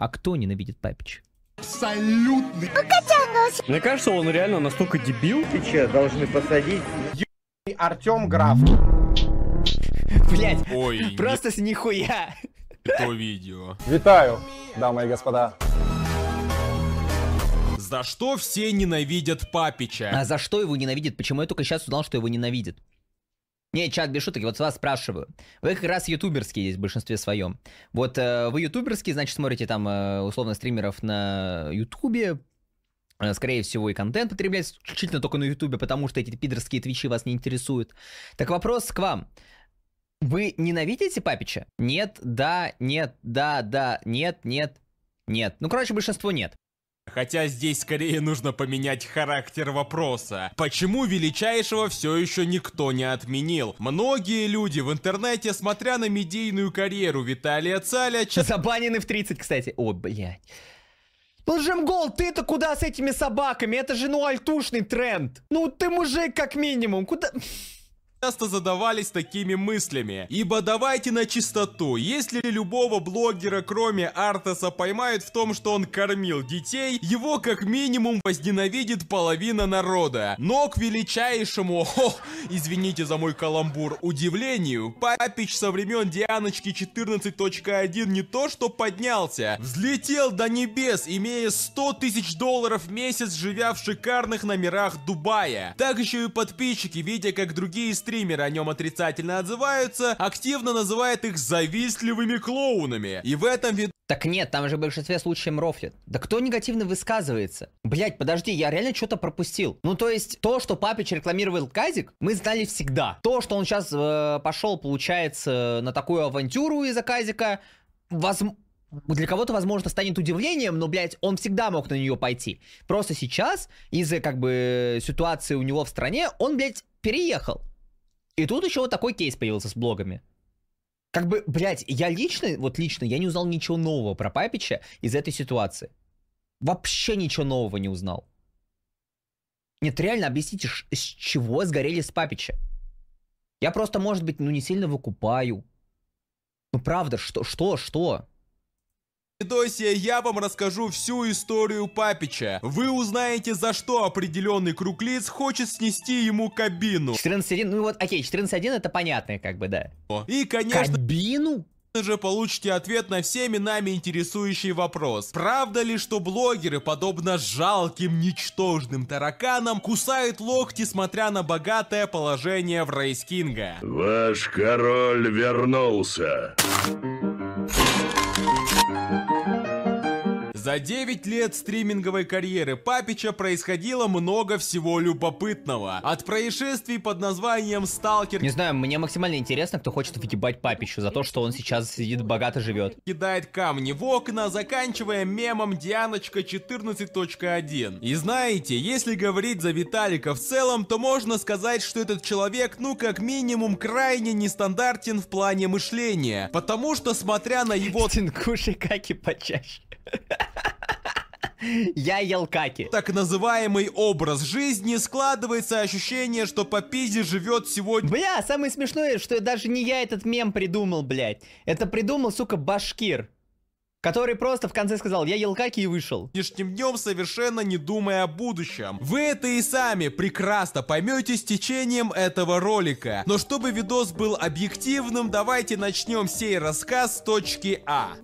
А кто ненавидит Папич? Абсолютный. Ну, ну, Мне кажется, он реально настолько дебил. Ты че, должны посадить? Ебаный Артем Граф. Блять, Ой, просто с нихуя. Это видео. Витаю, дамы и господа. За что все ненавидят Папича? А за что его ненавидят? Почему я только сейчас узнал, что его ненавидят? Не, чат, без шуток, вот вас спрашиваю. Вы как раз ютуберские здесь в большинстве своем. Вот э, вы ютуберские, значит, смотрите там э, условно стримеров на ютубе, э, Скорее всего, и контент потреблять исключительно только на Ютубе, потому что эти пидорские твичи вас не интересуют. Так вопрос к вам. Вы ненавидите Папича? Нет, да, нет, да, да, нет, нет, нет. Ну, короче, большинство нет. Хотя здесь скорее нужно поменять характер вопроса. Почему величайшего все еще никто не отменил? Многие люди в интернете, смотря на медийную карьеру Виталия Цаля... Ч... Забанены в 30, кстати. О, блядь. Ну, Джимгол, ты-то куда с этими собаками? Это же, ну, альтушный тренд. Ну, ты мужик, как минимум. Куда часто задавались такими мыслями. Ибо давайте на чистоту, если любого блогера, кроме Артаса, поймают в том, что он кормил детей, его как минимум возненавидит половина народа. Но к величайшему, хо, извините за мой каламбур, удивлению, Папич со времен Дианочки 14.1 не то что поднялся, взлетел до небес, имея 100 тысяч долларов в месяц, живя в шикарных номерах Дубая. Так еще и подписчики, видя как другие стримеры стримеры о нем отрицательно отзываются, активно называет их завистливыми клоунами. И в этом виду... Так нет, там же в большинстве случаев рофлит. Да кто негативно высказывается? Блять, подожди, я реально что-то пропустил. Ну то есть, то, что Папич рекламировал Казик, мы знали всегда. То, что он сейчас э, пошел, получается, на такую авантюру из-за Казика, возможно... Для кого-то, возможно, станет удивлением, но, блядь, он всегда мог на нее пойти. Просто сейчас, из-за, как бы, ситуации у него в стране, он, блядь, переехал. И тут еще вот такой кейс появился с блогами. Как бы, блядь, я лично, вот лично, я не узнал ничего нового про Папича из этой ситуации. Вообще ничего нового не узнал. Нет, реально, объясните, с чего сгорели с Папича? Я просто, может быть, ну не сильно выкупаю. Ну правда, что, что, что? видосе я вам расскажу всю историю Папича. Вы узнаете, за что определенный круг лиц хочет снести ему кабину. 14.1, ну вот, окей, 14.1 это понятно, как бы, да. И, конечно... Кабину? же получите ответ на всеми нами интересующий вопрос. Правда ли, что блогеры, подобно жалким, ничтожным тараканам, кусают локти, смотря на богатое положение в Рейскинга? Ваш король вернулся. За 9 лет стриминговой карьеры Папича происходило много всего любопытного. От происшествий под названием «Сталкер» Не знаю, мне максимально интересно, кто хочет въебать Папичу за то, что он сейчас сидит богато живет. Кидает камни в окна, заканчивая мемом Дианочка 14.1. И знаете, если говорить за Виталика в целом, то можно сказать, что этот человек, ну как минимум, крайне нестандартен в плане мышления. Потому что, смотря на его... Тинкуши каки почаще. Я ел каки. Так называемый образ жизни складывается ощущение, что по пизе живет сегодня... Бля, самое смешное, что даже не я этот мем придумал, блядь. Это придумал, сука, башкир. Который просто в конце сказал, я ел каки и вышел. Нижним днем совершенно не думая о будущем. Вы это и сами прекрасно поймете с течением этого ролика. Но чтобы видос был объективным, давайте начнем сей рассказ с точки А.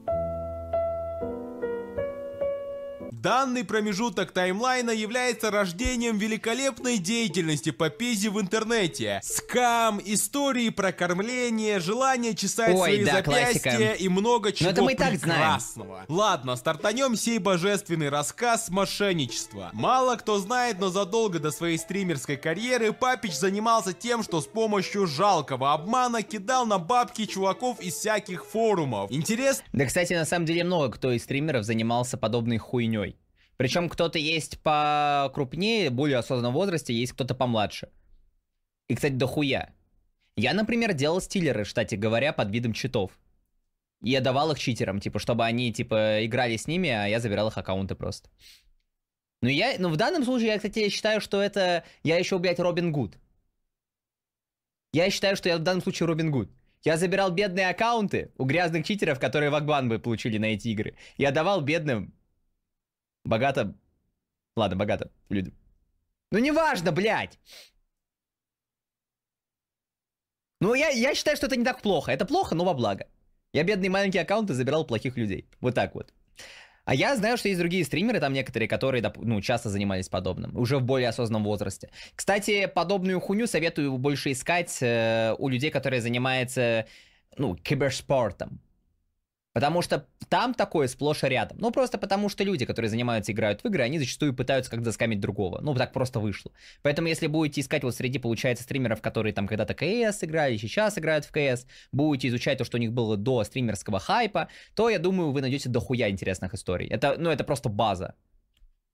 Данный промежуток таймлайна является рождением великолепной деятельности по пизе в интернете. Скам, истории про кормление, желание чесать Ой, свои да, запястья классика. и много ну, чего Но это мы и так прекрасного. Знаем. Ладно, стартанем сей божественный рассказ мошенничества. Мало кто знает, но задолго до своей стримерской карьеры Папич занимался тем, что с помощью жалкого обмана кидал на бабки чуваков из всяких форумов. Интересно... Да, кстати, на самом деле много кто из стримеров занимался подобной хуйней. Причем кто-то есть покрупнее, более осознанном возрасте, есть кто-то помладше. И, кстати, дохуя. Я, например, делал стилеры, кстати говоря, под видом читов. И я давал их читерам, типа, чтобы они, типа, играли с ними, а я забирал их аккаунты просто. Ну, я, ну, в данном случае, я, кстати, считаю, что это... Я еще, блядь, Робин Гуд. Я считаю, что я в данном случае Робин Гуд. Я забирал бедные аккаунты у грязных читеров, которые вагбан бы получили на эти игры. Я давал бедным Богато. Ладно, богато. Люди. Ну неважно, блядь! Ну, я, я считаю, что это не так плохо. Это плохо, но во благо. Я бедные маленькие аккаунты забирал плохих людей. Вот так вот. А я знаю, что есть другие стримеры, там некоторые, которые ну, часто занимались подобным, уже в более осознанном возрасте. Кстати, подобную хуйню советую больше искать э, у людей, которые занимаются ну, киберспортом. Потому что там такое сплошь и рядом. Ну, просто потому что люди, которые занимаются, играют в игры, они зачастую пытаются как то заскамить другого. Ну, так просто вышло. Поэтому, если будете искать вот среди, получается, стримеров, которые там когда-то КС играли, сейчас играют в КС, будете изучать то, что у них было до стримерского хайпа, то, я думаю, вы найдете дохуя интересных историй. Это, ну, это просто база.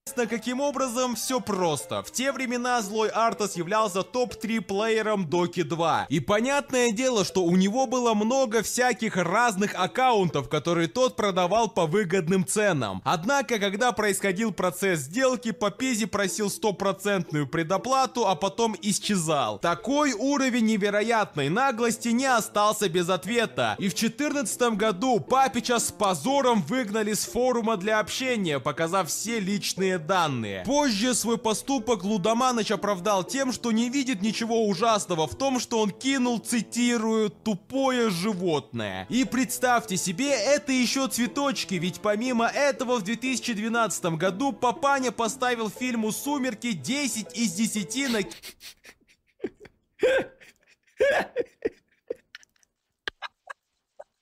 Интересно, каким образом все просто. В те времена злой Артас являлся топ-3 плеером Доки 2. И понятное дело, что у него было много всяких разных аккаунтов, которые тот продавал по выгодным ценам. Однако, когда происходил процесс сделки, Попези просил стопроцентную предоплату, а потом исчезал. Такой уровень невероятной наглости не остался без ответа. И в 2014 году Папича с позором выгнали с форума для общения, показав все личные неверные данные. Позже свой поступок Лудоманыч оправдал тем, что не видит ничего ужасного в том, что он кинул, цитирую, «тупое животное». И представьте себе, это еще цветочки, ведь помимо этого в 2012 году Папаня поставил фильму «Сумерки» 10 из 10 на...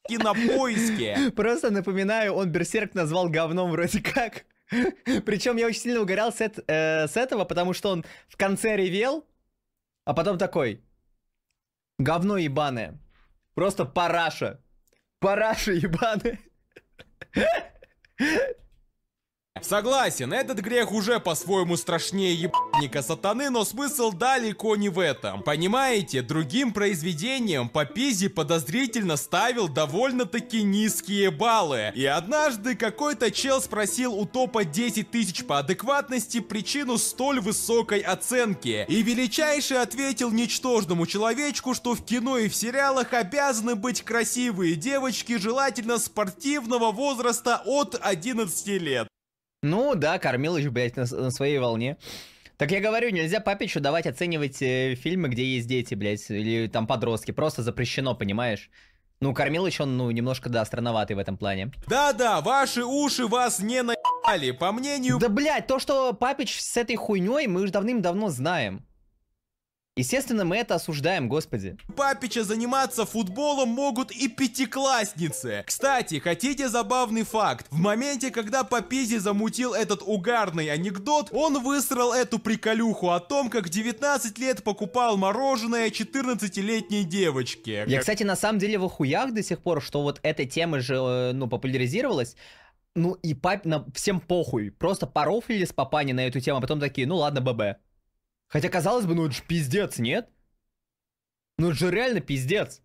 Кинопоиске. Просто напоминаю, он Берсерк назвал говном вроде как. Причем я очень сильно угорал с, э, с этого, потому что он в конце ревел, а потом такой, говно ебаное, просто параша, параша ебаная. Согласен, этот грех уже по-своему страшнее ебаника сатаны, но смысл далеко не в этом. Понимаете, другим произведением Папизи подозрительно ставил довольно-таки низкие баллы. И однажды какой-то чел спросил у топа 10 тысяч по адекватности причину столь высокой оценки. И величайший ответил ничтожному человечку, что в кино и в сериалах обязаны быть красивые девочки, желательно спортивного возраста от 11 лет. Ну да, Кормилович, блядь, на, на своей волне. Так я говорю, нельзя Папичу давать оценивать э, фильмы, где есть дети, блядь, или там подростки. Просто запрещено, понимаешь? Ну, Кормилыч, он, ну, немножко, да, странноватый в этом плане. Да-да, ваши уши вас не нали. по мнению... Да, блядь, то, что Папич с этой хуйней, мы уже давным-давно знаем. Естественно, мы это осуждаем, господи. Папича заниматься футболом могут и пятиклассницы. Кстати, хотите забавный факт? В моменте, когда Папизи замутил этот угарный анекдот, он высрал эту приколюху о том, как 19 лет покупал мороженое 14-летней девочке. Я, кстати, на самом деле в охуях до сих пор, что вот эта тема же, э, ну, популяризировалась. Ну и пап, на, всем похуй, просто порофлили с папани на эту тему, а потом такие, ну ладно, ББ. Хотя, казалось бы, ну это же пиздец, нет? Ну это же реально пиздец.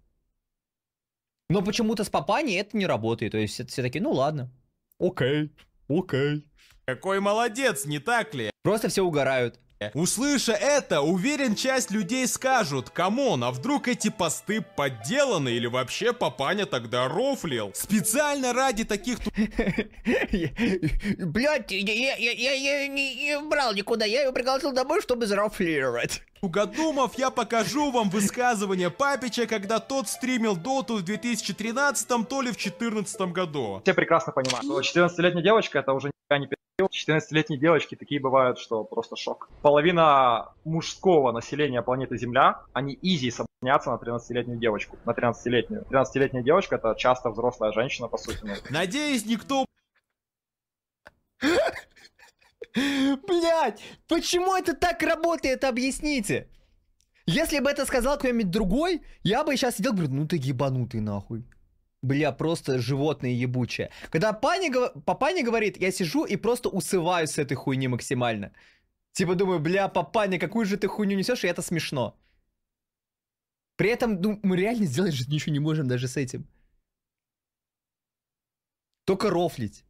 Но почему-то с папани это не работает. То есть все такие, ну ладно. Окей, окей. Какой молодец, не так ли? Просто все угорают. Услыша это, уверен, часть людей скажут, камон, а вдруг эти посты подделаны или вообще папаня тогда рофлил? Специально ради таких... Блять, я не брал никуда, я его пригласил домой, чтобы зарофлировать. Тугодумов, я покажу вам высказывание Папича, когда тот стримил доту в 2013 то ли в 2014 году. Все прекрасно понимают, что 14-летняя девочка это уже не пи***. 14-летние девочки такие бывают, что просто шок. Половина мужского населения планеты Земля, они изи соблазняться на 13-летнюю девочку. На 13-летнюю. 13-летняя девочка это часто взрослая женщина, по сути. Ну. Надеюсь, никто... Блять, почему это так работает, объясните? Если бы это сказал кто-нибудь другой, я бы сейчас сидел, говорю, ну ты ебанутый нахуй. Бля, просто животное ебучее. Когда пани, папаня говорит, я сижу и просто усываю с этой хуйни максимально. Типа думаю, бля, папаня, какую же ты хуйню несешь, и это смешно. При этом, ну, мы реально сделать же ничего не можем даже с этим. Только рофлить.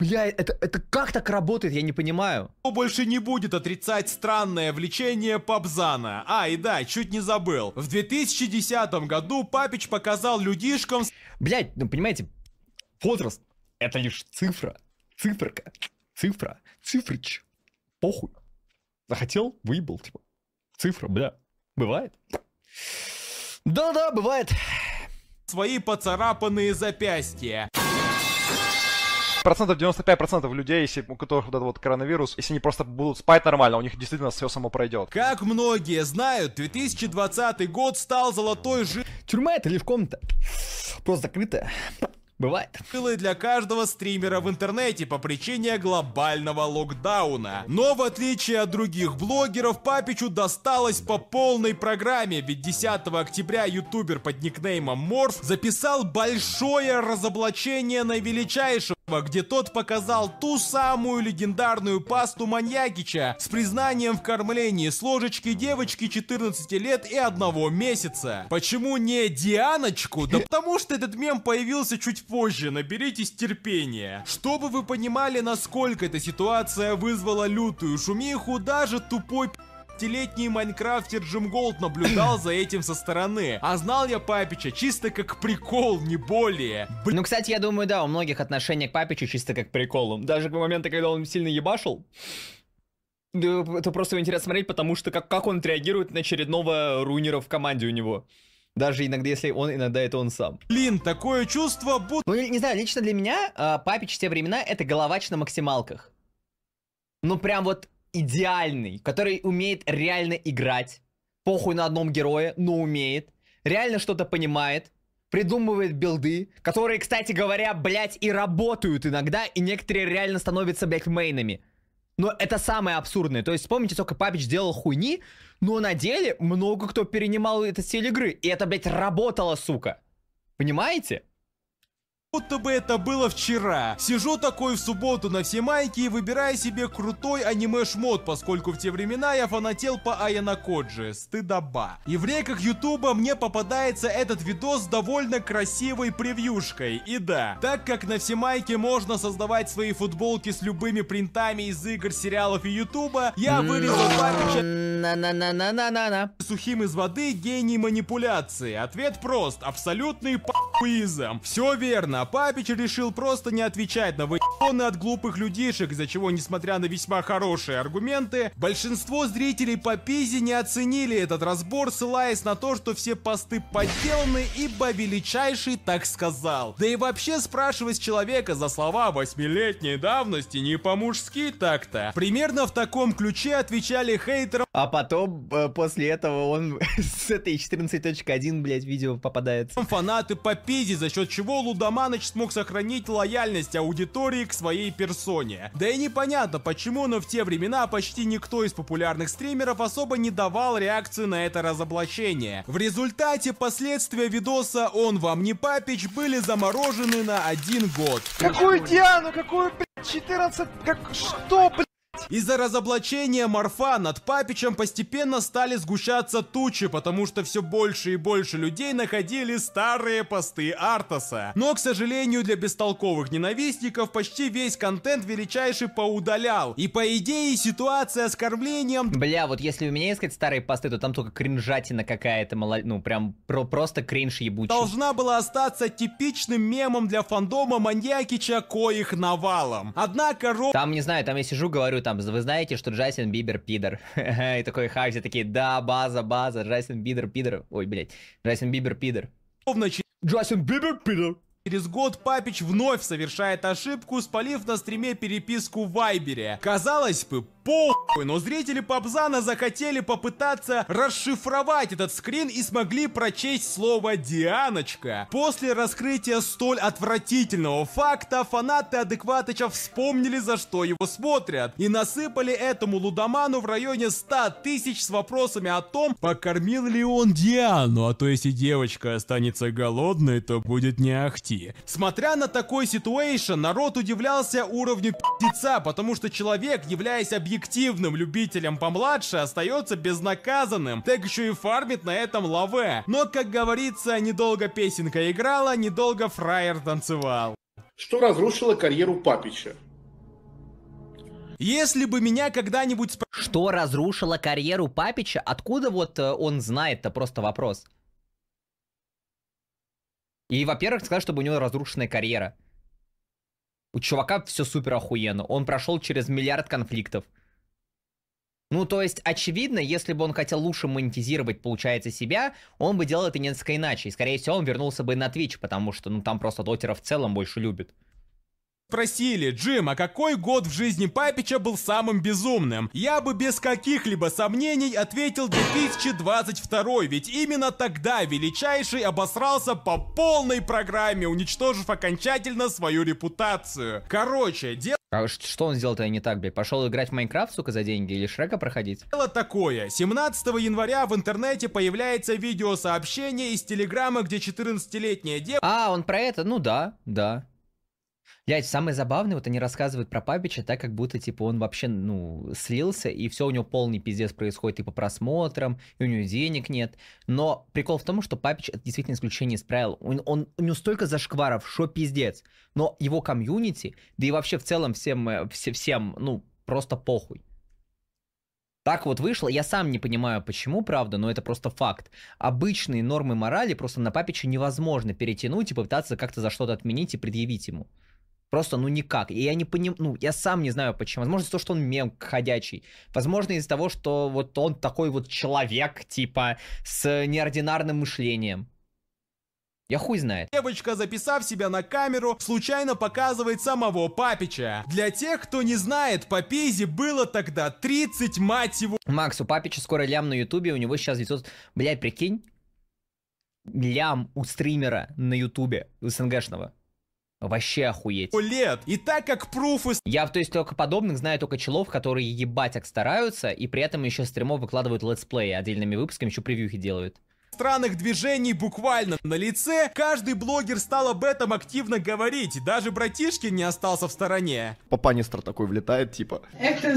Бля, это, это как так работает, я не понимаю. Кто больше не будет отрицать странное влечение Папзана? А, и да, чуть не забыл. В 2010 году Папич показал людишкам... Блять, ну понимаете, возраст — это лишь цифра. Циферка. Цифра. цифрич. Похуй. Захотел, выебал, типа. Цифра, бля. Бывает. Да-да, бывает. Свои поцарапанные запястья процентов 95% людей, если, у которых вот этот вот коронавирус, если они просто будут спать нормально, у них действительно все само пройдет. Как многие знают, 2020 год стал золотой жи... Тюрьма это лишь комната, просто закрытая. Бывает. для каждого стримера в интернете по причине глобального локдауна. Но в отличие от других блогеров, Папичу досталось по полной программе, ведь 10 октября ютубер под никнеймом Морф записал большое разоблачение на величайшем где тот показал ту самую легендарную пасту Маньякича с признанием в кормлении с ложечки девочки 14 лет и одного месяца. Почему не Дианочку? Да потому что этот мем появился чуть позже, наберитесь терпения. Чтобы вы понимали, насколько эта ситуация вызвала лютую шумиху, даже тупой пи*** 15 майнкрафтер Джим Голд наблюдал за этим со стороны. А знал я Папича чисто как прикол, не более. Блин. Ну, кстати, я думаю, да, у многих отношение к Папичу чисто как приколу. Даже к моменту, когда он сильно ебашил, это просто интересно смотреть, потому что как, как он реагирует на очередного руинера в команде у него. Даже иногда, если он, иногда это он сам. Блин, такое чувство будто... Ну, не знаю, лично для меня э, Папич в те времена — это головач на максималках. Ну, прям вот идеальный, который умеет реально играть, похуй на одном герое, но умеет, реально что-то понимает, придумывает билды, которые, кстати говоря, блядь, и работают иногда, и некоторые реально становятся, блядь, мейнами. Но это самое абсурдное. То есть, вспомните, только Папич делал хуйни, но на деле много кто перенимал этот стиль игры. И это, блядь, работало, сука. Понимаете? Будто бы это было вчера. Сижу такой в субботу на все майки и выбираю себе крутой аниме-шмот, поскольку в те времена я фанател по Аяна Коджи. Стыдоба. И в реках Ютуба мне попадается этот видос с довольно красивой превьюшкой. И да, так как на все майки можно создавать свои футболки с любыми принтами из игр, сериалов и Ютуба, я м-м-м. вырезал два на-на-на-на-на-на-на. Сухим из воды гений манипуляции. Ответ прост. Абсолютный пахуизм. Все верно. А Папич решил просто не отвечать на выебоны от глупых людишек, из-за чего, несмотря на весьма хорошие аргументы, большинство зрителей по Пизе не оценили этот разбор, ссылаясь на то, что все посты подделаны, ибо величайший так сказал. Да и вообще спрашивать человека за слова восьмилетней давности не по-мужски так-то. Примерно в таком ключе отвечали хейтерам. А потом, э, после этого, он с этой 14.1, блядь, видео попадает. Фанаты по Пизе, за счет чего Лудоман Саныч смог сохранить лояльность аудитории к своей персоне. Да и непонятно, почему, но в те времена почти никто из популярных стримеров особо не давал реакции на это разоблачение. В результате последствия видоса «Он вам не папич» были заморожены на один год. Какую Диану, какую, блядь, 14, как, что, блядь? Из-за разоблачения Марфа над Папичем постепенно стали сгущаться тучи, потому что все больше и больше людей находили старые посты Артаса. Но, к сожалению, для бестолковых ненавистников почти весь контент величайший поудалял. И по идее ситуация с кормлением... Бля, вот если у меня искать старые посты, то там только кринжатина какая-то, мало... ну прям про просто кринж ебучий. Должна была остаться типичным мемом для фандома маньякича, коих навалом. Однако... Ро... Там, не знаю, там я сижу, говорю, там там, вы знаете, что Джастин Бибер пидор. И такой Хакси такие, да, база, база, Джастин Бибер пидор. Ой, блядь, Джастин Бибер пидор. Джастин Бибер пидор. Через год Папич вновь совершает ошибку, спалив на стриме переписку в Вайбере. Казалось бы, похуй, но зрители Попзана захотели попытаться расшифровать этот скрин и смогли прочесть слово «Дианочка». После раскрытия столь отвратительного факта, фанаты Адекватыча вспомнили, за что его смотрят, и насыпали этому лудоману в районе 100 тысяч с вопросами о том, покормил ли он Диану, а то если девочка останется голодной, то будет не ахти. Смотря на такой ситуэйшн, народ удивлялся уровню пи***ца, потому что человек, являясь объектом объективным любителям помладше остается безнаказанным, так еще и фармит на этом лаве. Но, как говорится, недолго песенка играла, недолго фраер танцевал. Что разрушило карьеру Папича? Если бы меня когда-нибудь... Спро... Что разрушило карьеру Папича? Откуда вот э, он знает-то? Просто вопрос. И, во-первых, сказать, чтобы у него разрушенная карьера. У чувака все супер охуенно. Он прошел через миллиард конфликтов. Ну, то есть, очевидно, если бы он хотел лучше монетизировать, получается, себя, он бы делал это несколько иначе. И, скорее всего, он вернулся бы на Twitch, потому что, ну, там просто дотера в целом больше любит. Спросили, Джим, а какой год в жизни Папича был самым безумным? Я бы без каких-либо сомнений ответил 2022, ведь именно тогда Величайший обосрался по полной программе, уничтожив окончательно свою репутацию. Короче, дело... А что он сделал-то не так, блядь? Пошел играть в Майнкрафт, сука, за деньги или Шрека проходить? Дело такое. 17 января в интернете появляется видеосообщение из Телеграма, где 14-летняя девушка... А, он про это? Ну да, да. Я, самое забавное, вот они рассказывают про Папича так, как будто, типа, он вообще, ну, слился, и все у него полный пиздец происходит и по просмотрам, и у него денег нет. Но прикол в том, что Папич это действительно исключение из правил. Он, он, у него столько зашкваров, что пиздец. Но его комьюнити, да и вообще в целом всем, э, все, всем ну, просто похуй. Так вот вышло, я сам не понимаю почему, правда, но это просто факт. Обычные нормы морали просто на папича невозможно перетянуть и попытаться как-то за что-то отменить и предъявить ему. Просто, ну, никак. И я не понимаю, ну, я сам не знаю, почему. Возможно, из-за того, что он мем ходячий. Возможно, из-за того, что вот он такой вот человек, типа, с неординарным мышлением. Я хуй знает. Девочка, записав себя на камеру, случайно показывает самого Папича. Для тех, кто не знает, Папизе было тогда 30, мать его... Макс, у Папича скоро лям на ютубе, у него сейчас 900... Блядь, прикинь, лям у стримера на ютубе, у СНГшного. Вообще охуеть. Лет. И так как пруфы... Я, то есть, только подобных знаю только челов, которые ебать так стараются, и при этом еще стримов выкладывают летсплеи отдельными выпусками, еще превьюхи делают странных движений буквально на лице, каждый блогер стал об этом активно говорить, даже братишки не остался в стороне. Папанистр такой влетает, типа... Эх ты,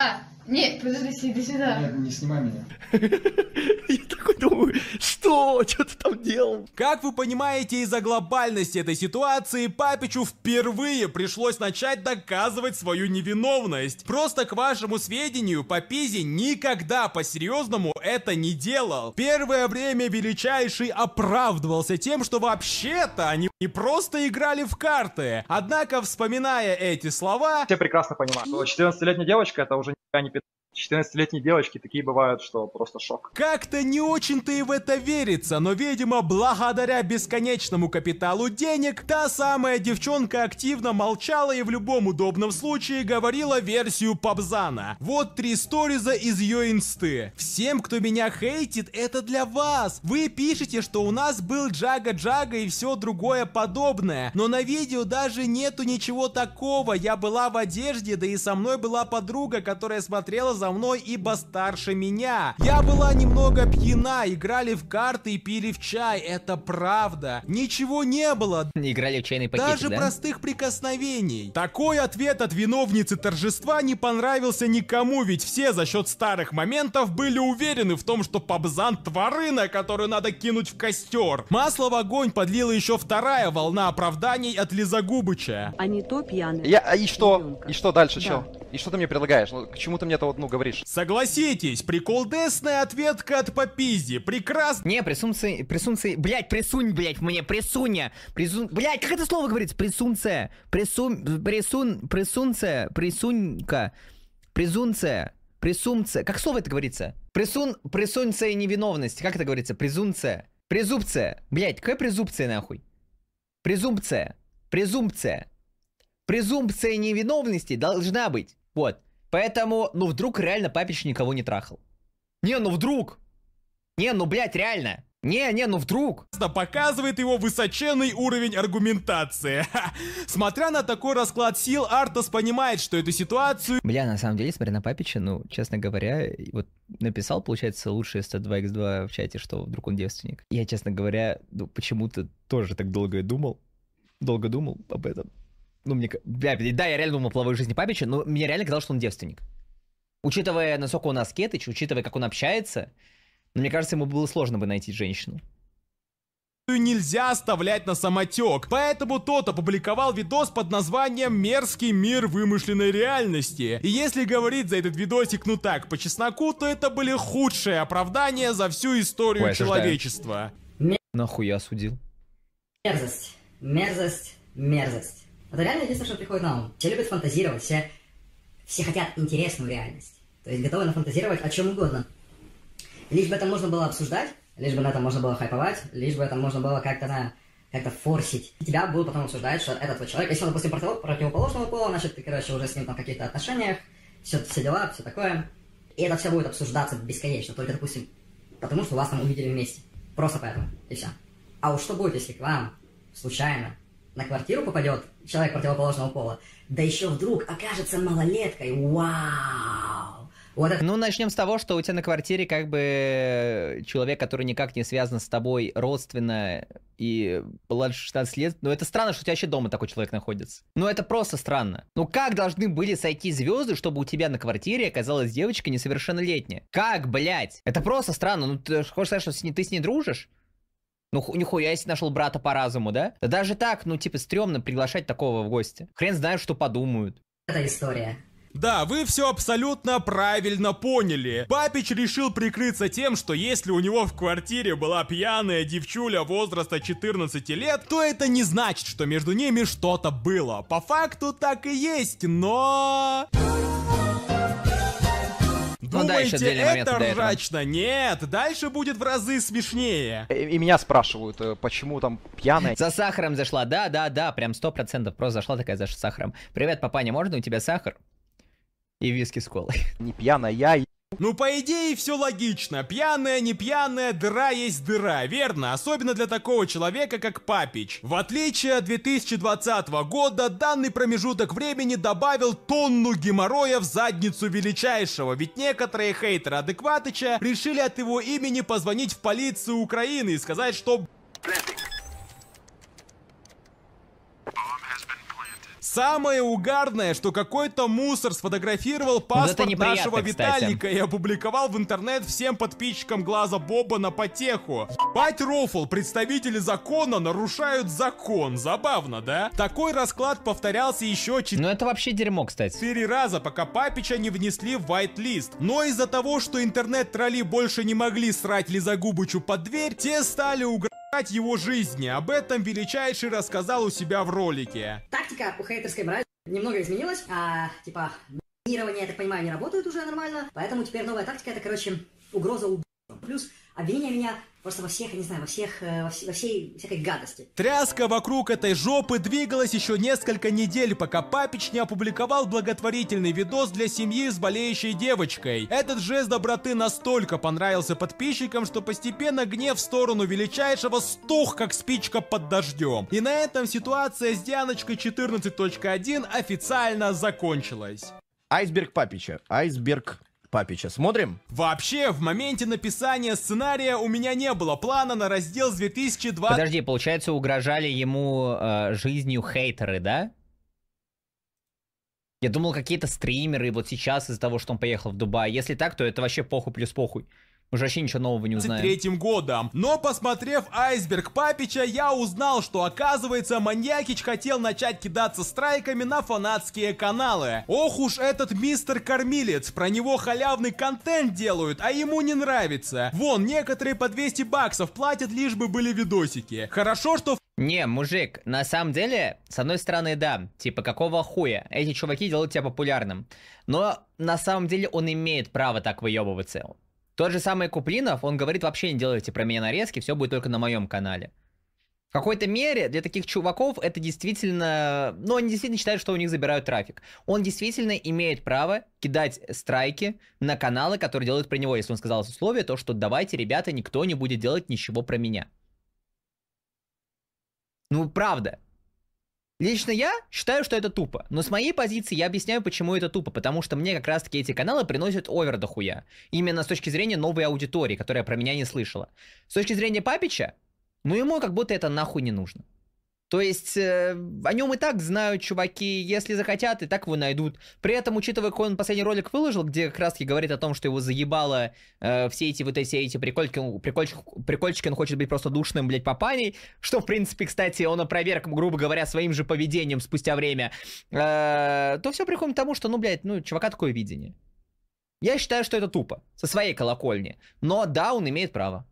а, нет, подожди, иди сюда. Нет, не снимай меня. Я такой думаю, что? Что ты там делал? Как вы понимаете, из-за глобальности этой ситуации Папичу впервые пришлось начать доказывать свою невиновность. Просто к вашему сведению, Папизи никогда по-серьезному это не делал. Первое время Величайший оправдывался тем, что вообще-то они не просто играли в карты. Однако, вспоминая эти слова... Все прекрасно понимают, что 14-летняя девочка это уже никогда не 14-летней девочки такие бывают, что просто шок. Как-то не очень-то и в это верится, но, видимо, благодаря бесконечному капиталу денег, та самая девчонка активно молчала и в любом удобном случае говорила версию Пабзана. Вот три сториза из ее инсты. Всем, кто меня хейтит, это для вас. Вы пишете, что у нас был Джага-Джага и все другое подобное, но на видео даже нету ничего такого. Я была в одежде, да и со мной была подруга, которая смотрела за со мной, ибо старше меня. Я была немного пьяна, играли в карты и пили в чай, это правда. Ничего не было. Играли в чайный пакетик, Даже да? простых прикосновений. Такой ответ от виновницы торжества не понравился никому, ведь все за счет старых моментов были уверены в том, что Пабзан тварына, которую надо кинуть в костер. Масло в огонь подлила еще вторая волна оправданий от Лизагубыча. Они то пьяные. Я, а и что? Ребенка. И что дальше, да. чел? И что ты мне предлагаешь? Ну, к чему ты мне это вот, ну, говоришь. Согласитесь, приколдесная ответка от попизди. Прекрасно. Не, присунцы, присунцы, блять, присунь, блять, мне, присунья, Присун, блять, как это слово говорится? Присунция. Присун, присун, присунция, присунька. Презумция. Пресумция. Как слово это говорится? Пресун... Пресунция невиновности. Как это говорится? Презумция. Презумпция. Блять, какая презумпция нахуй? Презумпция. Презумпция. Презумпция невиновности должна быть. Вот. Поэтому, ну вдруг реально папич никого не трахал. Не, ну вдруг. Не, ну блять, реально. Не, не, ну вдруг. Показывает его высоченный уровень аргументации. Смотря на такой расклад сил, Артас понимает, что эту ситуацию... Бля, на самом деле, смотря на Папича, ну, честно говоря, вот написал, получается, лучший 102x2 в чате, что вдруг он девственник. Я, честно говоря, ну, почему-то тоже так долго думал. Долго думал об этом. Ну, мне... Да, да, я реально думал о половой жизни Папича, но мне реально казалось, что он девственник. Учитывая, насколько он аскетыч, учитывая, как он общается, ну, мне кажется, ему было сложно бы найти женщину нельзя оставлять на самотек. Поэтому тот опубликовал видос под названием «Мерзкий мир вымышленной реальности». И если говорить за этот видосик, ну так, по чесноку, то это были худшие оправдания за всю историю Ой, человечества. Мер... Нахуй я осудил. Мерзость, мерзость, мерзость. Это реально единственное, что приходит на ум. Все любят фантазировать, все, все хотят интересную реальность. То есть готовы нафантазировать о чем угодно. Лишь бы это можно было обсуждать, лишь бы на этом можно было хайповать, лишь бы это можно было как-то на как-то форсить. тебя будут потом обсуждать, что этот вот человек, если он, допустим, против, противоположного пола, значит, ты, короче, уже с ним там в каких-то отношениях, все, все дела, все такое. И это все будет обсуждаться бесконечно, только, допустим, потому что вас там увидели вместе. Просто поэтому. И все. А уж что будет, если к вам случайно на квартиру попадет человек противоположного пола, да еще вдруг окажется малолеткой. Вау! Вот это... Ну, начнем с того, что у тебя на квартире как бы э, человек, который никак не связан с тобой родственно и младше 16 лет. Ну, это странно, что у тебя еще дома такой человек находится. Ну, это просто странно. Ну, как должны были сойти звезды, чтобы у тебя на квартире оказалась девочка несовершеннолетняя? Как, блядь? Это просто странно. Ну, ты хочешь сказать, что ты с ней дружишь? Ну, нихуя, если нашел брата по разуму, да? Да даже так, ну, типа, стрёмно приглашать такого в гости. Хрен знает, что подумают. Это история. Да, вы все абсолютно правильно поняли. Папич решил прикрыться тем, что если у него в квартире была пьяная девчуля возраста 14 лет, то это не значит, что между ними что-то было. По факту так и есть, но... Ну, Думаете, да, это ржачно? Нет, дальше будет в разы смешнее. И, э, и меня спрашивают, э, почему там пьяная. За сахаром зашла, да, да, да, прям сто процентов просто зашла такая за сахаром. Привет, папаня, можно у тебя сахар? И виски с колой. Не пьяная, я ну, по идее, все логично. Пьяная, не пьяная, дыра есть дыра, верно? Особенно для такого человека, как Папич. В отличие от 2020 года, данный промежуток времени добавил тонну геморроя в задницу величайшего, ведь некоторые хейтеры Адекватыча решили от его имени позвонить в полицию Украины и сказать, что... Трафик. Самое угарное, что какой-то мусор сфотографировал паспорт вот нашего Витальника и опубликовал в интернет всем подписчикам глаза Боба на потеху. Бать Рофл, представители закона нарушают закон. Забавно, да? Такой расклад повторялся еще 4... Ну это вообще дерьмо, кстати. Четыре раза, пока Папича не внесли в вайт-лист. Но из-за того, что интернет-тролли больше не могли срать Лизагубычу под дверь, те стали угрожать его жизни. Об этом Величайший рассказал у себя в ролике. Тактика у хейтерской мрази немного изменилась, а типа минирование, я так понимаю, не работает уже нормально, поэтому теперь новая тактика это, короче, угроза убийства Плюс обвиняя меня Просто во всех, я не знаю, во всех, э, во, всей, во всей всякой гадости. Тряска вокруг этой жопы двигалась еще несколько недель, пока Папич не опубликовал благотворительный видос для семьи с болеющей девочкой. Этот жест доброты настолько понравился подписчикам, что постепенно гнев в сторону величайшего стух, как спичка под дождем. И на этом ситуация с Дианочкой 14.1 официально закончилась. Айсберг Папича. Айсберг Папича смотрим? Вообще, в моменте написания сценария у меня не было плана на раздел с 2020... Подожди, получается, угрожали ему э, жизнью хейтеры, да? Я думал, какие-то стримеры вот сейчас из-за того, что он поехал в Дубай. Если так, то это вообще похуй плюс похуй. Мы же вообще ничего нового не узнаем. третьим годом. Но посмотрев «Айсберг Папича», я узнал, что оказывается маньякич хотел начать кидаться страйками на фанатские каналы. Ох уж этот мистер Кормилец, про него халявный контент делают, а ему не нравится. Вон, некоторые по 200 баксов платят, лишь бы были видосики. Хорошо, что не, мужик, на самом деле, с одной стороны, да, типа, какого хуя? Эти чуваки делают тебя популярным. Но на самом деле он имеет право так выебываться. Тот же самый Куплинов, он говорит, вообще не делайте про меня нарезки, все будет только на моем канале. В какой-то мере для таких чуваков это действительно... Ну, они действительно считают, что у них забирают трафик. Он действительно имеет право кидать страйки на каналы, которые делают про него. Если он сказал условие, то что давайте, ребята, никто не будет делать ничего про меня. Ну, правда. Лично я считаю, что это тупо. Но с моей позиции я объясняю, почему это тупо. Потому что мне как раз-таки эти каналы приносят овер до Именно с точки зрения новой аудитории, которая про меня не слышала. С точки зрения Папича, ну ему как будто это нахуй не нужно. То есть э, о нем и так знают чуваки, если захотят, и так его найдут. При этом, учитывая, какой он последний ролик выложил, где как раз говорит о том, что его заебало э, все эти вот эти, эти прикольки, прикольчики, прикольчики, он хочет быть просто душным, блядь, папаней, что, в принципе, кстати, он опроверг, грубо говоря, своим же поведением спустя время, э, то все приходит к тому, что, ну, блядь, ну, чувака такое видение. Я считаю, что это тупо, со своей колокольни. Но да, он имеет право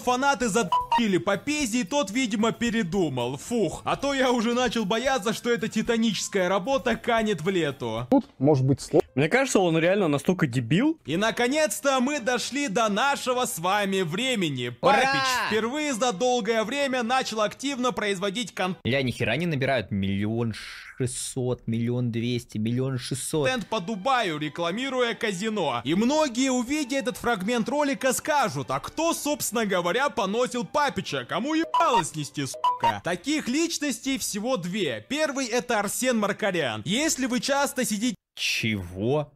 фанаты задали по пизе, и тот, видимо, передумал. Фух, а то я уже начал бояться, что эта титаническая работа канет в лету. Тут может быть слово. Мне кажется, он реально настолько дебил. И наконец-то мы дошли до нашего с вами времени. Ура! впервые за долгое время начал активно производить контент. Я нихера не набирают миллион ш... 600, миллион 200, миллион 600. Тренд по Дубаю, рекламируя казино. И многие, увидя этот фрагмент ролика, скажут, а кто, собственно говоря, поносил Папича? Кому ебало нести сука? Таких личностей всего две. Первый это Арсен Маркарян. Если вы часто сидите... Чего?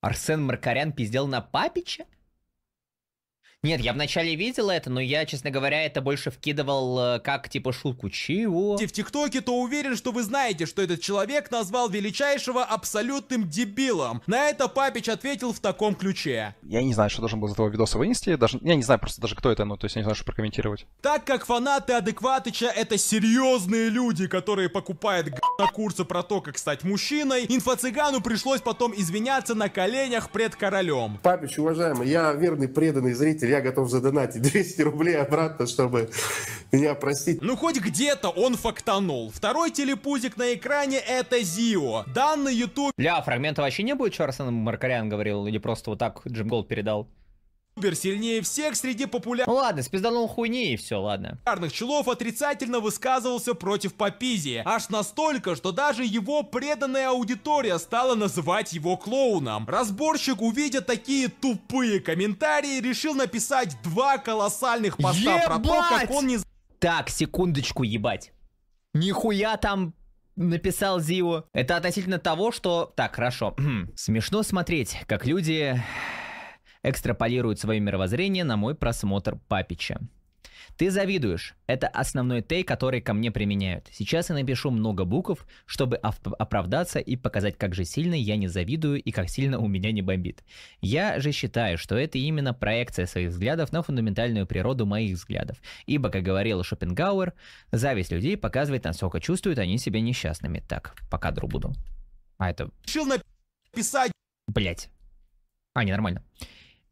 Арсен Маркарян пиздел на Папича? Нет, я вначале видел это, но я, честно говоря, это больше вкидывал э, как, типа, шутку. Чего? В ТикТоке, то уверен, что вы знаете, что этот человек назвал величайшего абсолютным дебилом. На это Папич ответил в таком ключе. Я не знаю, что должен был из этого видоса вынести. Даже, я не знаю просто даже, кто это, ну, то есть я не знаю, что прокомментировать. Так как фанаты Адекватыча это серьезные люди, которые покупают на курсы про то, как стать мужчиной, инфо-цыгану пришлось потом извиняться на коленях пред королем. Папич, уважаемый, я верный преданный зритель, я готов задонатить 200 рублей обратно, чтобы меня простить. Ну хоть где-то он фактанул. Второй телепузик на экране это Зио. Данный YouTube... Ля, фрагмента вообще не будет, что Арсен Маркарян говорил? Или просто вот так Джим Голд передал? Супер сильнее всех среди популярных... Ну ладно, спизданул хуйни и все, ладно. ...популярных челов отрицательно высказывался против Папизи. Аж настолько, что даже его преданная аудитория стала называть его клоуном. Разборщик, увидя такие тупые комментарии, решил написать два колоссальных поста ебать! про то, как он не... Так, секундочку, ебать. Нихуя там написал Зио. Это относительно того, что... Так, хорошо. Смешно смотреть, как люди экстраполирует свое мировоззрение на мой просмотр Папича. Ты завидуешь. Это основной тей, который ко мне применяют. Сейчас я напишу много букв, чтобы оправдаться и показать, как же сильно я не завидую и как сильно у меня не бомбит. Я же считаю, что это именно проекция своих взглядов на фундаментальную природу моих взглядов. Ибо, как говорил Шопенгауэр, зависть людей показывает, насколько чувствуют они себя несчастными. Так, пока друг буду. А это... Решил написать... Блять. А, не, нормально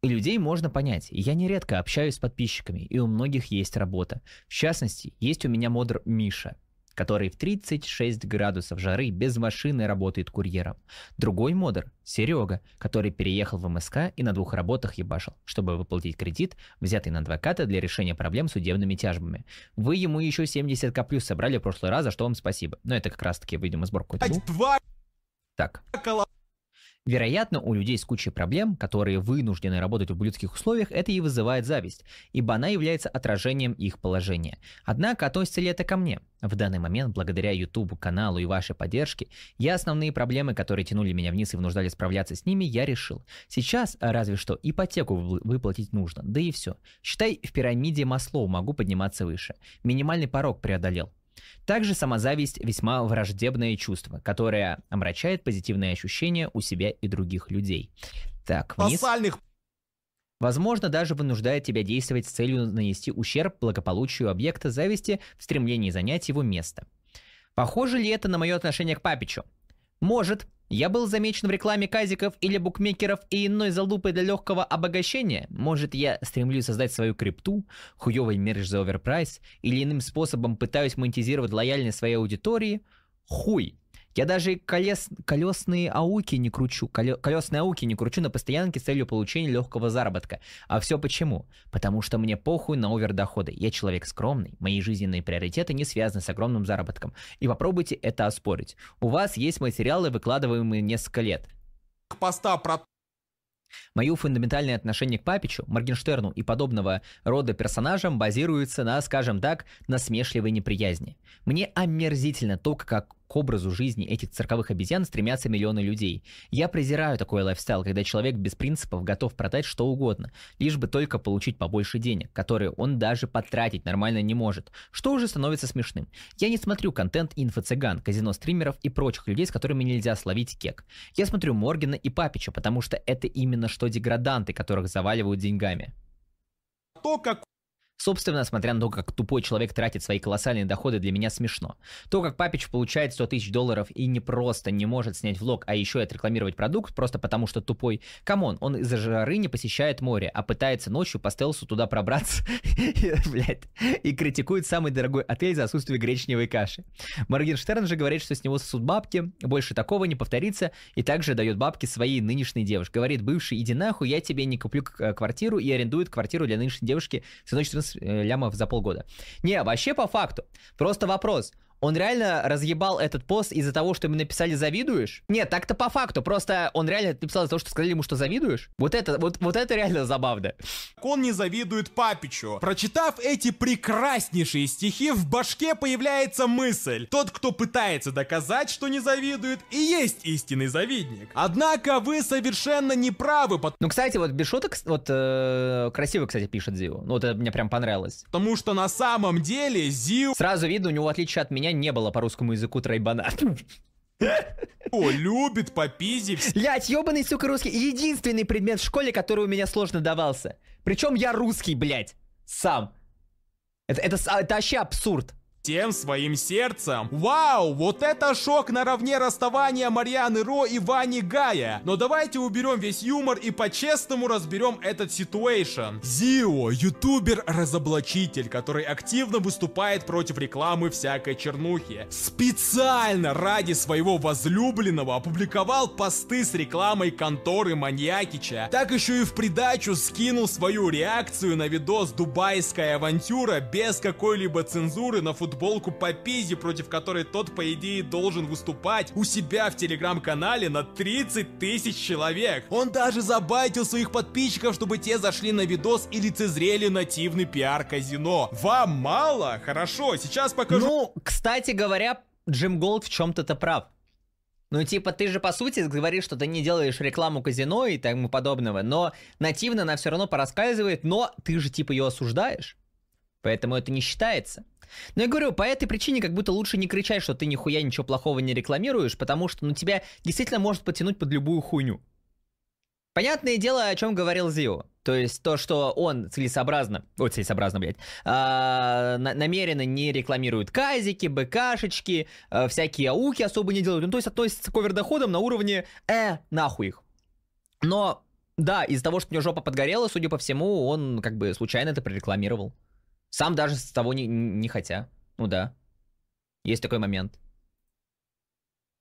людей можно понять. Я нередко общаюсь с подписчиками, и у многих есть работа. В частности, есть у меня модер Миша, который в 36 градусов жары без машины работает курьером. Другой модер – Серега, который переехал в МСК и на двух работах ебашил, чтобы выплатить кредит, взятый на адвоката для решения проблем судебными тяжбами. Вы ему еще 70к плюс собрали в прошлый раз, за что вам спасибо. Но это как раз таки, видимо, сборку. Ну. какой Так. Вероятно, у людей с кучей проблем, которые вынуждены работать в ублюдских условиях, это и вызывает зависть, ибо она является отражением их положения. Однако относится ли это ко мне? В данный момент, благодаря YouTube каналу и вашей поддержке, я основные проблемы, которые тянули меня вниз и вынуждали справляться с ними, я решил. Сейчас, а, разве что, ипотеку выплатить нужно, да и все. Считай, в пирамиде Маслоу могу подниматься выше. Минимальный порог преодолел. Также самозависть – весьма враждебное чувство, которое омрачает позитивные ощущения у себя и других людей. Так, вниз. возможно, даже вынуждает тебя действовать с целью нанести ущерб благополучию объекта зависти в стремлении занять его место. Похоже ли это на мое отношение к Папичу? Может. Я был замечен в рекламе казиков или букмекеров и иной залупы для легкого обогащения? Может, я стремлюсь создать свою крипту, хуёвый мерч за оверпрайс, или иным способом пытаюсь монетизировать лояльность своей аудитории? Хуй. Я даже колес, колесные ауки не кручу, коле, колесные ауки не кручу на постоянке с целью получения легкого заработка. А все почему? Потому что мне похуй на овердоходы. Я человек скромный, мои жизненные приоритеты не связаны с огромным заработком. И попробуйте это оспорить. У вас есть материалы, выкладываемые несколько лет. Поста про Мое фундаментальное отношение к Папичу, Моргенштерну и подобного рода персонажам базируется на, скажем так, насмешливой неприязни. Мне омерзительно то, как к образу жизни этих цирковых обезьян стремятся миллионы людей. Я презираю такой лайфстайл, когда человек без принципов готов продать что угодно, лишь бы только получить побольше денег, которые он даже потратить нормально не может, что уже становится смешным. Я не смотрю контент инфо-цыган, казино-стримеров и прочих людей, с которыми нельзя словить кек. Я смотрю Моргина и Папича, потому что это именно что деграданты, которых заваливают деньгами. То, как Собственно, смотря на то, как тупой человек тратит свои колоссальные доходы, для меня смешно. То, как Папич получает 100 тысяч долларов и не просто не может снять влог, а еще и отрекламировать продукт, просто потому что тупой. Камон, он из-за жары не посещает море, а пытается ночью по стелсу туда пробраться, блядь, и критикует самый дорогой отель за отсутствие гречневой каши. Моргенштерн же говорит, что с него сосут бабки, больше такого не повторится, и также дает бабки своей нынешней девушке. Говорит, бывший, иди нахуй, я тебе не куплю э, квартиру, и арендует квартиру для нынешней девушки с Э, лямов за полгода. Не, вообще по факту. Просто вопрос. Он реально разъебал этот пост из-за того, что ему написали «завидуешь»? Нет, так-то по факту, просто он реально написал из-за того, что сказали ему, что завидуешь? Вот это, вот, вот это реально забавно. Он не завидует Папичу. Прочитав эти прекраснейшие стихи, в башке появляется мысль. Тот, кто пытается доказать, что не завидует, и есть истинный завидник. Однако вы совершенно не правы. Под... Ну, кстати, вот без шуток, вот э, красиво, кстати, пишет Зио. Ну, вот это мне прям понравилось. Потому что на самом деле Зио... Сразу видно, у него, в отличие от меня, не было по русскому языку тройбана. О, любит попиздить. Блять, ебаный, сука, русский. Единственный предмет в школе, который у меня сложно давался. Причем я русский, блять, Сам. Это, это, это вообще абсурд всем своим сердцем. Вау, вот это шок наравне расставания Марьяны Ро и Вани Гая. Но давайте уберем весь юмор и по-честному разберем этот ситуэйшн. Зио, ютубер-разоблачитель, который активно выступает против рекламы всякой чернухи. Специально ради своего возлюбленного опубликовал посты с рекламой конторы Маньякича. Так еще и в придачу скинул свою реакцию на видос «Дубайская авантюра» без какой-либо цензуры на футбол футболку Попизи, против которой тот, по идее, должен выступать у себя в телеграм-канале на 30 тысяч человек. Он даже забайтил своих подписчиков, чтобы те зашли на видос и лицезрели нативный пиар казино. Вам мало? Хорошо, сейчас покажу. Ну, кстати говоря, Джим Голд в чем-то-то прав. Ну, типа, ты же, по сути, говоришь, что ты не делаешь рекламу казино и тому подобного, но нативно она все равно пораскальзывает, но ты же, типа, ее осуждаешь. Поэтому это не считается. Но ну, я говорю, по этой причине как будто лучше не кричать, что ты нихуя ничего плохого не рекламируешь, потому что ну, тебя действительно может потянуть под любую хуйню. Понятное дело, о чем говорил Зио. То есть то, что он целесообразно, о, целесообразно, блядь, а, на, намеренно не рекламирует казики, бэкашечки, а, всякие ауки особо не делают. Ну, то есть относится к овердоходам на уровне «э, нахуй их». Но, да, из-за того, что у него жопа подгорела, судя по всему, он как бы случайно это прорекламировал. Сам даже с того не, не хотя. Ну да. Есть такой момент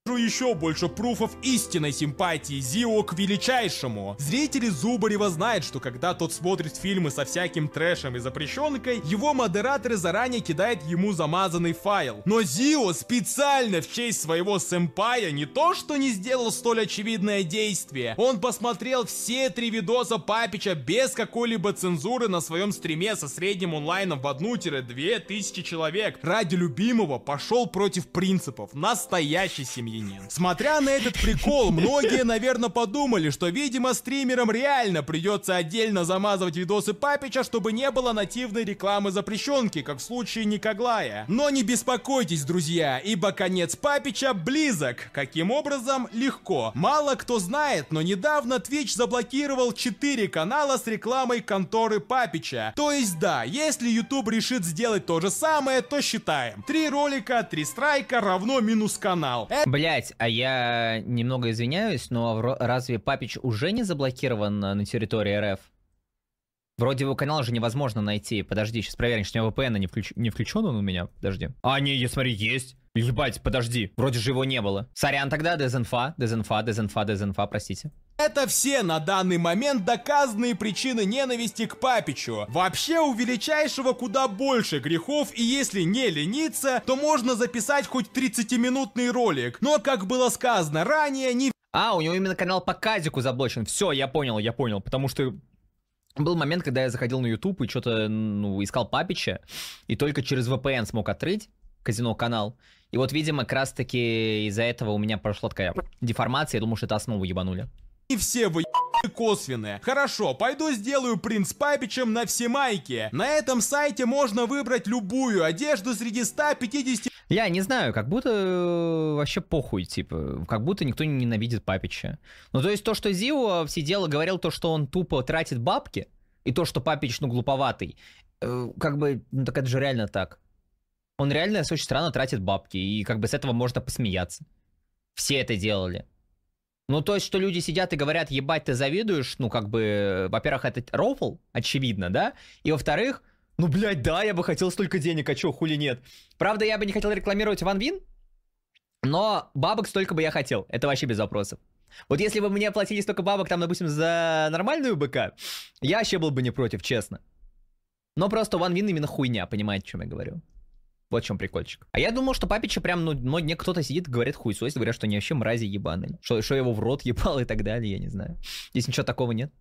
еще больше пруфов истинной симпатии Зио к величайшему. Зрители Зубарева знают, что когда тот смотрит фильмы со всяким трэшем и запрещенкой, его модераторы заранее кидают ему замазанный файл. Но Зио специально в честь своего сэмпая не то что не сделал столь очевидное действие, он посмотрел все три видоса Папича без какой-либо цензуры на своем стриме со средним онлайном в 1-2 тысячи человек. Ради любимого пошел против принципов настоящей семьи пьянен. Смотря на этот прикол, многие, наверное, подумали, что, видимо, стримерам реально придется отдельно замазывать видосы Папича, чтобы не было нативной рекламы запрещенки, как в случае Никоглая. Но не беспокойтесь, друзья, ибо конец Папича близок. Каким образом? Легко. Мало кто знает, но недавно Twitch заблокировал 4 канала с рекламой конторы Папича. То есть да, если YouTube решит сделать то же самое, то считаем. Три ролика, три страйка равно минус канал. Э Блять, а я немного извиняюсь, но а разве Папич уже не заблокирован э, на территории РФ? Вроде его канал же невозможно найти. Подожди, сейчас проверим, что у меня VPN а не, включ... не включен он у меня. Подожди. А, не, я смотри, есть. Ебать, подожди. Вроде же его не было. Сорян тогда, дезинфа, дезинфа, дезинфа, дезинфа, простите. Это все на данный момент доказанные причины ненависти к Папичу. Вообще у Величайшего куда больше грехов, и если не лениться, то можно записать хоть 30-минутный ролик. Но, как было сказано ранее, не... А, у него именно канал по казику заблочен. Все, я понял, я понял. Потому что был момент, когда я заходил на YouTube и что-то, ну, искал папича, и только через VPN смог открыть казино-канал. И вот, видимо, как раз-таки из-за этого у меня прошла такая деформация, я думаю, что это основу ебанули. И все вы косвенные. Хорошо, пойду сделаю принц Папичем на все майки. На этом сайте можно выбрать любую одежду среди 150 я не знаю, как будто э, вообще похуй, типа, как будто никто не ненавидит Папича. Ну, то есть то, что Зио все и говорил то, что он тупо тратит бабки, и то, что Папич, ну, глуповатый, э, как бы, ну, так это же реально так. Он реально очень странно тратит бабки, и как бы с этого можно посмеяться. Все это делали. Ну, то есть, что люди сидят и говорят, ебать, ты завидуешь, ну, как бы, э, во-первых, это рофл, очевидно, да, и, во-вторых, ну, блядь, да, я бы хотел столько денег, а чё, хули нет. Правда, я бы не хотел рекламировать Ван Вин, но бабок столько бы я хотел. Это вообще без вопросов. Вот если бы мне платили столько бабок, там, допустим, за нормальную БК, я вообще был бы не против, честно. Но просто One Win именно хуйня, понимаете, о чем я говорю? Вот в чем прикольчик. А я думал, что папича прям, ну, ну не кто-то сидит, и говорит хуй сосит, говорят, что они вообще мрази ебаные. Что, что его в рот ебал и так далее, я не знаю. Здесь ничего такого нет.